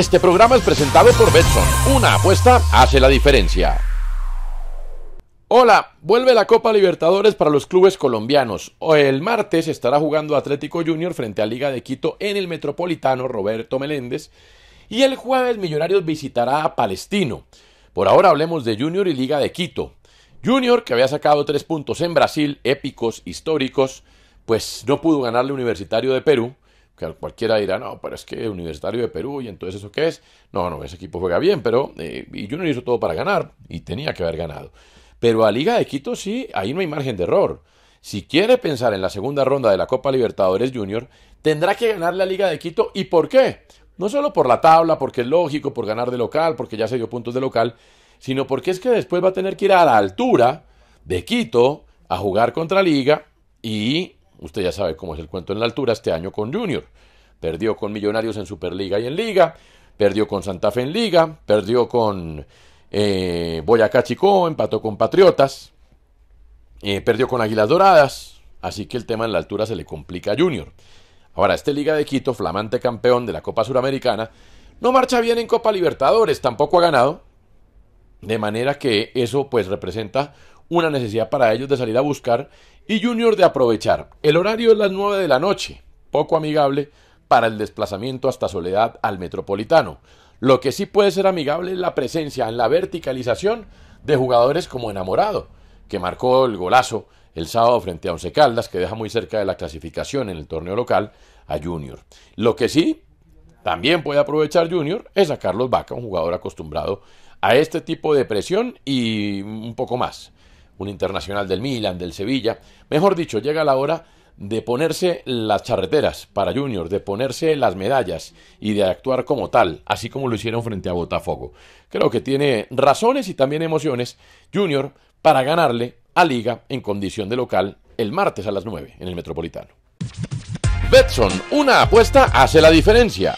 Este programa es presentado por Betson. Una apuesta hace la diferencia. Hola, vuelve la Copa Libertadores para los clubes colombianos. El martes estará jugando Atlético Junior frente a Liga de Quito en el Metropolitano Roberto Meléndez y el jueves Millonarios visitará a Palestino. Por ahora hablemos de Junior y Liga de Quito. Junior, que había sacado tres puntos en Brasil, épicos, históricos, pues no pudo ganarle Universitario de Perú cualquiera dirá, no, pero es que Universitario de Perú y entonces eso qué es. No, no, ese equipo juega bien, pero eh, y Junior hizo todo para ganar y tenía que haber ganado. Pero a Liga de Quito sí, ahí no hay margen de error. Si quiere pensar en la segunda ronda de la Copa Libertadores Junior, tendrá que ganar la Liga de Quito. ¿Y por qué? No solo por la tabla, porque es lógico, por ganar de local, porque ya se dio puntos de local, sino porque es que después va a tener que ir a la altura de Quito a jugar contra Liga y Usted ya sabe cómo es el cuento en la altura este año con Junior. Perdió con Millonarios en Superliga y en Liga, perdió con Santa Fe en Liga, perdió con eh, Boyacá Chicó, empató con Patriotas, eh, perdió con Águilas Doradas, así que el tema en la altura se le complica a Junior. Ahora, este Liga de Quito, flamante campeón de la Copa Suramericana, no marcha bien en Copa Libertadores, tampoco ha ganado, de manera que eso pues representa una necesidad para ellos de salir a buscar y Junior de aprovechar. El horario es las 9 de la noche, poco amigable para el desplazamiento hasta Soledad al Metropolitano. Lo que sí puede ser amigable es la presencia en la verticalización de jugadores como Enamorado, que marcó el golazo el sábado frente a Once Caldas, que deja muy cerca de la clasificación en el torneo local a Junior. Lo que sí también puede aprovechar Junior es a Carlos Vaca, un jugador acostumbrado a este tipo de presión y un poco más un internacional del Milan, del Sevilla. Mejor dicho, llega la hora de ponerse las charreteras para Junior, de ponerse las medallas y de actuar como tal, así como lo hicieron frente a Botafogo. Creo que tiene razones y también emociones Junior para ganarle a Liga en condición de local el martes a las 9 en el Metropolitano. Betson, una apuesta hace la diferencia.